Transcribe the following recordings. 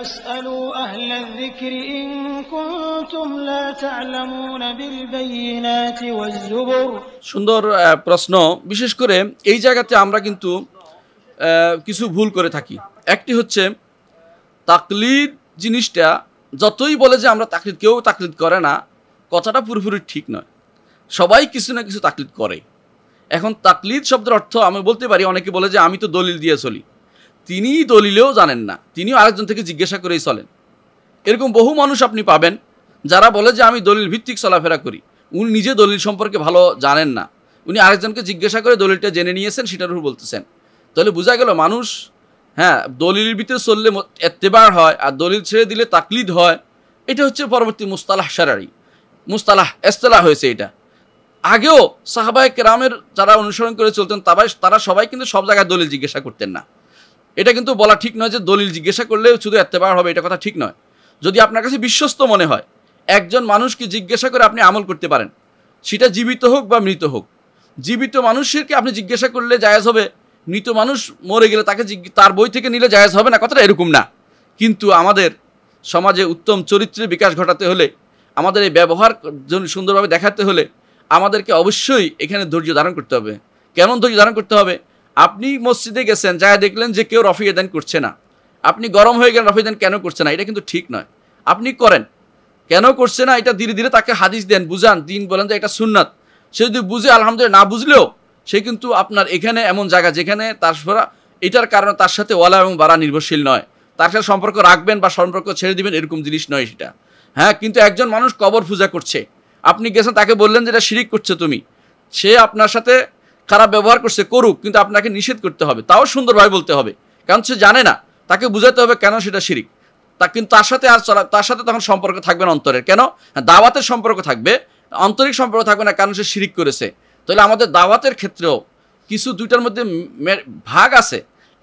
সুন্দর প্রশ্ন বিশেষ করে এই জায়গাতে আমরা কিন্তু কিছু ভুল করে থাকি একটি হচ্ছে তাকলিদ জিনিসটা যতই বলে যে আমরা তাকলিদ কেউ তাকলিদ করে না কথাটা পুরোপুরি ঠিক নয় সবাই কিছু না কিছু তাকলিদ করে এখন তাকলিদ শব্দের অর্থ আমি বলতে পারি অনেকে বলে যে আমি তো দলিল দিয়ে চলি তিনি দলিলেও জানেন না তিনিও আরেকজন থেকে জিজ্ঞাসা করেই চলেন এরকম বহু মানুষ আপনি পাবেন যারা বলে যে আমি দলিল ভিত্তিক চলাফেরা করি উনি নিজে দলিল সম্পর্কে ভালো জানেন না উনি আরেকজনকে জিজ্ঞাসা করে দলিলটা জেনে নিয়েছেন সেটার উপর বলতেছেন তাহলে বোঝা গেল মানুষ হ্যাঁ দলিলের ভিতরে চললে এত্তেবার হয় আর দলিল ছেড়ে দিলে তাকলিদ হয় এটা হচ্ছে পরবর্তী মুস্তালাহ সারারি মুস্তালাহ এস্তলা হয়েছে এটা আগেও সাহাবায় কেরামের যারা অনুসরণ করে চলতেন তারা সবাই কিন্তু সব জায়গায় দলিল জিজ্ঞাসা করতেন না এটা কিন্তু বলা ঠিক নয় যে দলিল জিজ্ঞাসা করলে শুধু পার হবে এটা কথা ঠিক নয় যদি আপনার কাছে বিশ্বস্ত মনে হয় একজন মানুষকে জিজ্ঞাসা করে আপনি আমল করতে পারেন সেটা জীবিত হোক বা মৃত হোক জীবিত মানুষকে আপনি জিজ্ঞাসা করলে জায়াজ হবে মৃত মানুষ মরে গেলে তাকে তার বই থেকে নিলে জায়াজ হবে না কথাটা এরকম না কিন্তু আমাদের সমাজে উত্তম চরিত্রের বিকাশ ঘটাতে হলে আমাদের এই ব্যবহার সুন্দরভাবে দেখাতে হলে আমাদেরকে অবশ্যই এখানে ধৈর্য ধারণ করতে হবে কেমন ধৈর্য ধারণ করতে হবে আপনি মসজিদে গেছেন যা দেখলেন যে কেউ রফিয়েদান করছে না আপনি গরম হয়ে গেলেন রফিদান কেন করছে না এটা কিন্তু ঠিক নয় আপনি করেন কেন করছে না এটা ধীরে ধীরে তাকে হাদিস দেন বুঝান দিন বলেন যে এটা সুন্নাত সে যদি বুঝে আলহামদুলিল্লাহ না বুঝলেও সে কিন্তু আপনার এখানে এমন জায়গা যেখানে তার এটার কারণে তার সাথে ওয়ালা এবং বাড়া নির্ভরশীল নয় তার সাথে সম্পর্ক রাখবেন বা সম্পর্ক ছেড়ে দিবেন এরকম জিনিস নয় সেটা হ্যাঁ কিন্তু একজন মানুষ কবর পূজা করছে আপনি গেছেন তাকে বললেন যে এটা শিরিক করছে তুমি সে আপনার সাথে খারাপ ব্যবহার করছে করুক কিন্তু আপনাকে নিষেধ করতে হবে তাও সুন্দরভাবে বলতে হবে কারণ সে জানে না তাকে বুঝাতে হবে কেন সেটা শিরিক তা কিন্তু তার সাথে আর চলা তার সাথে তখন সম্পর্ক থাকবে না অন্তরের কেন হ্যাঁ, দাওয়াতের সম্পর্ক থাকবে আন্তরিক সম্পর্ক থাকবে না কারণ সে শিরিক করেছে তাহলে আমাদের দাওয়াতের ক্ষেত্রেও কিছু দুইটার মধ্যে ভাগ আছে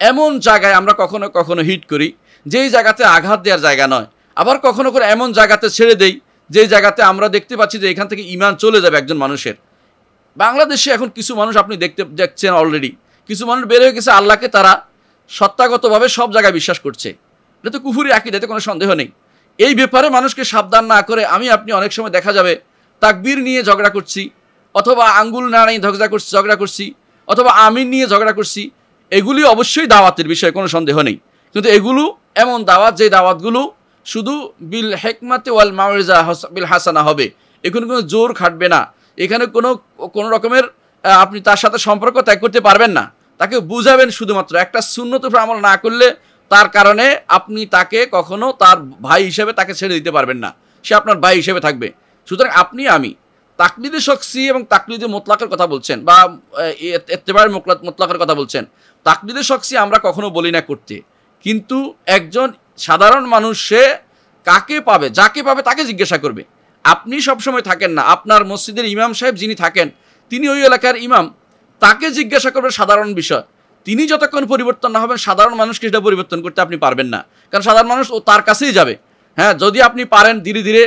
এমন জায়গায় আমরা কখনো কখনো হিট করি যেই জায়গাতে আঘাত দেওয়ার জায়গা নয় আবার কখনো করে এমন জায়গাতে ছেড়ে দেই যেই জায়গাতে আমরা দেখতে পাচ্ছি যে এখান থেকে ইমান চলে যাবে একজন মানুষের বাংলাদেশে এখন কিছু মানুষ আপনি দেখতে দেখছেন অলরেডি কিছু মানুষ বের হয়ে গেছে আল্লাহকে তারা সত্তাগতভাবে সব জায়গায় বিশ্বাস করছে এটা তো কুফুরি আঁকি এতে কোনো সন্দেহ নেই এই ব্যাপারে মানুষকে সাবধান না করে আমি আপনি অনেক সময় দেখা যাবে তাকবীর নিয়ে ঝগড়া করছি অথবা আঙ্গুল নাড়াই ঝগড়া করছি ঝগড়া করছি অথবা আমিন নিয়ে ঝগড়া করছি এগুলি অবশ্যই দাওয়াতের বিষয়ে কোনো সন্দেহ নেই কিন্তু এগুলো এমন দাওয়াত যে দাওয়াতগুলো শুধু বিল হেকমাতে ওয়াল মাওয়েজা বিল হাসানা হবে এখন কোনো জোর খাটবে না এখানে কোনো কোনো রকমের আপনি তার সাথে সম্পর্ক ত্যাগ করতে পারবেন না তাকে বুঝাবেন শুধুমাত্র একটা শূন্যত আমল না করলে তার কারণে আপনি তাকে কখনো তার ভাই হিসেবে তাকে ছেড়ে দিতে পারবেন না সে আপনার ভাই হিসেবে থাকবে সুতরাং আপনি আমি তাকলিদে শক্সি এবং তাকলিদে মোতলাকের কথা বলছেন বা এত্তেবার মোতলাকের কথা বলছেন তাকলিদে শক্সি আমরা কখনো বলি না করতে কিন্তু একজন সাধারণ মানুষ সে কাকে পাবে যাকে পাবে তাকে জিজ্ঞাসা করবে আপনি সবসময় থাকেন না আপনার মসজিদের ইমাম সাহেব যিনি থাকেন তিনি ওই এলাকার ইমাম তাকে জিজ্ঞাসা করবে সাধারণ বিষয় তিনি যতক্ষণ পরিবর্তন না হবেন সাধারণ মানুষকে সেটা পরিবর্তন করতে আপনি পারবেন না কারণ সাধারণ মানুষ ও তার কাছেই যাবে হ্যাঁ যদি আপনি পারেন ধীরে ধীরে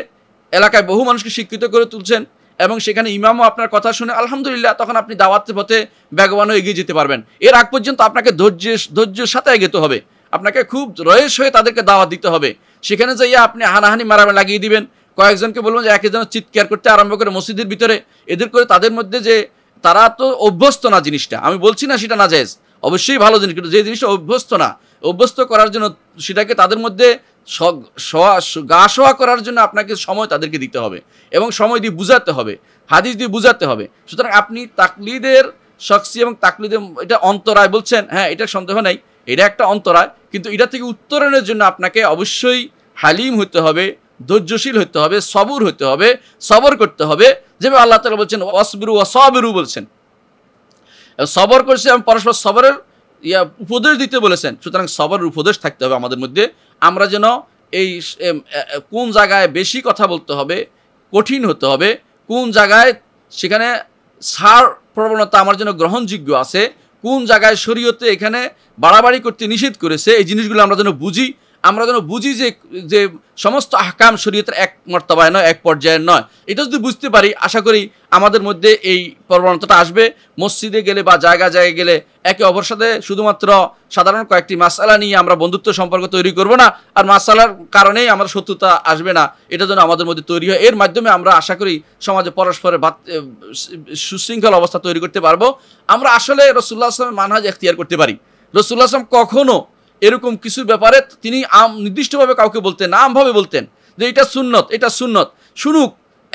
এলাকায় বহু মানুষকে শিক্ষিত করে তুলছেন এবং সেখানে ইমামও আপনার কথা শুনে আলহামদুলিল্লাহ তখন আপনি দাওয়াতের পথে বেগবানও এগিয়ে যেতে পারবেন এর আগ পর্যন্ত আপনাকে ধৈর্যের ধৈর্যের সাথে এগোতে হবে আপনাকে খুব রয়েস হয়ে তাদেরকে দাওয়াত দিতে হবে সেখানে যাইয়া আপনি হানাহানি মারামে লাগিয়ে দিবেন কয়েকজনকে বলবো যে একজন চিৎকার করতে আরম্ভ করে মসজিদের ভিতরে এদের করে তাদের মধ্যে যে তারা তো অভ্যস্ত না জিনিসটা আমি বলছি না সেটা না জায়েজ অবশ্যই ভালো জিনিস কিন্তু যে জিনিসটা অভ্যস্ত না অভ্যস্ত করার জন্য সেটাকে তাদের মধ্যে গা শোয়া করার জন্য আপনাকে সময় তাদেরকে দিতে হবে এবং সময় দিয়ে বুঝাতে হবে হাদিস দিয়ে বুঝাতে হবে সুতরাং আপনি তাকলিদের শখসি এবং তাকলিদের এটা অন্তরায় বলছেন হ্যাঁ এটা সন্দেহ নাই এটা একটা অন্তরায় কিন্তু এটা থেকে উত্তরণের জন্য আপনাকে অবশ্যই হালিম হতে হবে ধৈর্যশীল হতে হবে সবুর হতে হবে সবর করতে হবে যেভাবে আল্লাহ তালা বলছেন অসবিরু অসবিরু বলছেন সবর করছে এবং পরস্পর সবরের ইয়া উপদেশ দিতে বলেছেন সুতরাং সবরের উপদেশ থাকতে হবে আমাদের মধ্যে আমরা যেন এই কোন জায়গায় বেশি কথা বলতে হবে কঠিন হতে হবে কোন জায়গায় সেখানে সার প্রবণতা আমার জন্য গ্রহণযোগ্য আছে কোন জায়গায় শরীয়তে এখানে বাড়াবাড়ি করতে নিষেধ করেছে এই জিনিসগুলো আমরা যেন বুঝি আমরা যেন বুঝি যে যে সমস্ত আহকাম শরীয়তের এক মর্তবায় নয় এক পর্যায়ে নয় এটা যদি বুঝতে পারি আশা করি আমাদের মধ্যে এই প্রবণতাটা আসবে মসজিদে গেলে বা জায়গা জায়গায় গেলে একে অপর সাথে শুধুমাত্র সাধারণ কয়েকটি মাসালা নিয়ে আমরা বন্ধুত্ব সম্পর্ক তৈরি করব না আর মাসালার কারণেই আমরা শত্রুতা আসবে না এটা যেন আমাদের মধ্যে তৈরি হয় এর মাধ্যমে আমরা আশা করি সমাজে পরস্পরের সুশৃঙ্খল অবস্থা তৈরি করতে পারবো আমরা আসলে রসুল্লাহ আসলামের মানহাজ এখতিয়ার করতে পারি রসুল্লাহ আসলাম কখনো এরকম কিছু ব্যাপারে তিনি আম নির্দিষ্টভাবে কাউকে বলতেন না আমভাবে বলতেন যে এটা সুন্নত এটা সুন্নত শুনুক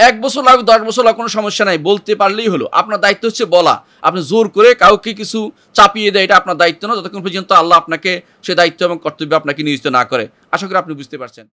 এক বছর লাগুক দশ বছর লাগুক কোনো সমস্যা নাই বলতে পারলেই হলো আপনার দায়িত্ব হচ্ছে বলা আপনি জোর করে কাউকে কিছু চাপিয়ে দেয় এটা আপনার দায়িত্ব না যতক্ষণ পর্যন্ত আল্লাহ আপনাকে সে দায়িত্ব এবং কর্তব্য আপনাকে নিয়োজিত না করে আশা করি আপনি বুঝতে পারছেন